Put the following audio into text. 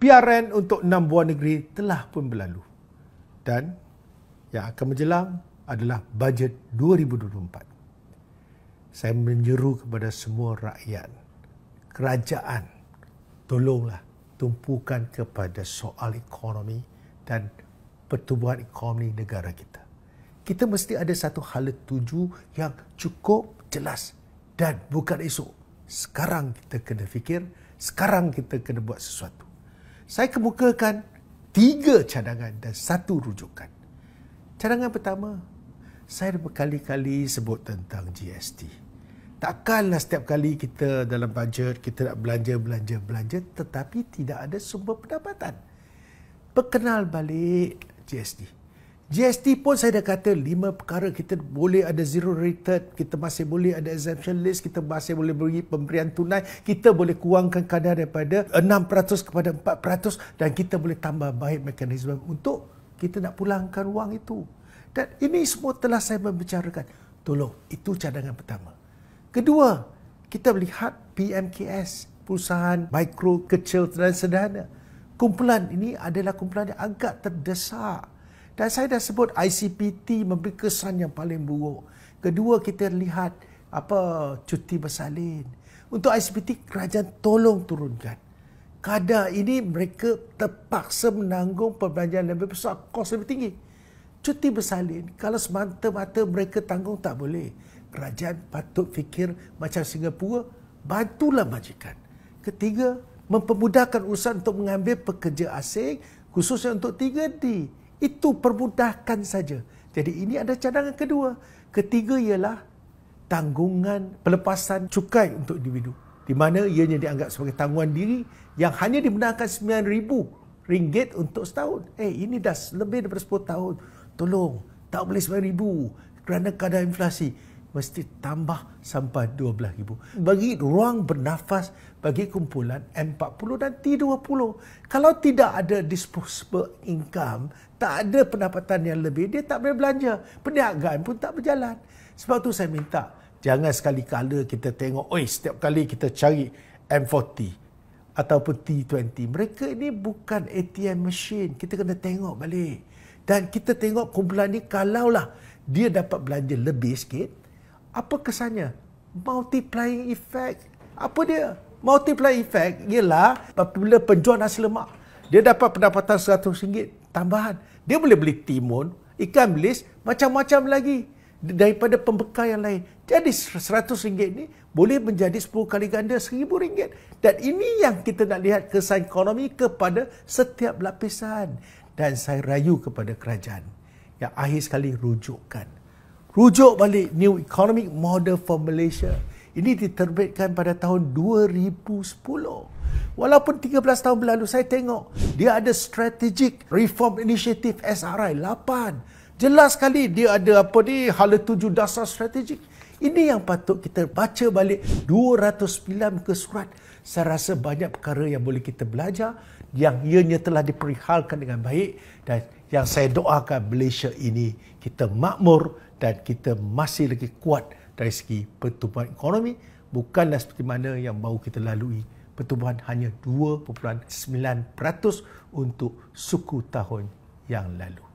PRN untuk enam buah negeri telah pun berlalu. Dan yang akan menjelang adalah bajet 2024. Saya menyeru kepada semua rakyat, kerajaan, tolonglah tumpukan kepada soal ekonomi dan pertumbuhan ekonomi negara kita. Kita mesti ada satu hala tuju yang cukup jelas dan bukan esok. Sekarang kita kena fikir, sekarang kita kena buat sesuatu saya kemukakan tiga cadangan dan satu rujukan. Cadangan pertama, saya berkali-kali sebut tentang GST. Takkanlah setiap kali kita dalam bajet, kita nak belanja, belanja, belanja tetapi tidak ada sumber pendapatan. Perkenal balik GST. GST pun saya dah kata lima perkara kita boleh ada zero rated, kita masih boleh ada exemption list, kita masih boleh beri pemberian tunai, kita boleh kurangkan kadar daripada 6% kepada 4% dan kita boleh tambah baik mekanisme untuk kita nak pulangkan wang itu. Dan ini semua telah saya membicarakan. Tolong, itu cadangan pertama. Kedua, kita melihat PMKS, perusahaan mikro, kecil dan sederhana. Kumpulan ini adalah kumpulan yang agak terdesak dan saya dah sebut ICPT memberi kesan yang paling buruk. Kedua kita lihat apa cuti bersalin. Untuk ICPT kerajaan tolong turunkan. kada ini mereka terpaksa menanggung perbelanjaan lebih besar, kos lebih tinggi. Cuti bersalin, kalau semata-mata mereka tanggung tak boleh. Kerajaan patut fikir macam Singapura, bantulah majikan. Ketiga, mempermudahkan urusan untuk mengambil pekerja asing khususnya untuk 3D. Itu permudahkan saja. Jadi ini ada cadangan kedua. Ketiga ialah tanggungan pelepasan cukai untuk individu. Di mana ianya dianggap sebagai tanggungan diri yang hanya dibenarkan RM9,000 untuk setahun. Eh, ini dah lebih daripada 10 tahun. Tolong, tak boleh RM9,000 kerana kadar inflasi mesti tambah sampai 12,000. Bagi ruang bernafas bagi kumpulan M40 dan T20. Kalau tidak ada disposable income, tak ada pendapatan yang lebih, dia tak boleh belanja. Perniagaan pun tak berjalan. Sebab tu saya minta, jangan sekali kala kita tengok, oi setiap kali kita cari M40 ataupun T20. Mereka ini bukan ATM machine. Kita kena tengok balik. Dan kita tengok kumpulan ini kalaulah dia dapat belanja lebih sikit, apa kesannya? Multiplying effect. Apa dia? Multiplying effect ialah apabila penjual nasi lemak, dia dapat pendapatan RM100 tambahan. Dia boleh beli timun, ikan bilis, macam-macam lagi daripada pembekal yang lain. Jadi RM100 ini boleh menjadi 10 kali ganda RM1,000. Dan ini yang kita nak lihat kesan ekonomi kepada setiap lapisan. Dan saya rayu kepada kerajaan yang akhir sekali rujukkan rujuk balik new economic model for Malaysia. Ini diterbitkan pada tahun 2010. Walaupun 13 tahun berlalu, saya tengok dia ada strategic reform initiative SRI Jelas sekali dia ada apa ni hala tujuh dasar strategik. Ini yang patut kita baca balik 209 ke surat. Saya rasa banyak perkara yang boleh kita belajar yang ianya telah diperihalkan dengan baik dan yang saya doakan Malaysia ini kita makmur dan kita masih lagi kuat dari segi pertumbuhan ekonomi bukanlah seperti mana yang baru kita lalui pertumbuhan hanya 2.9% untuk suku tahun yang lalu.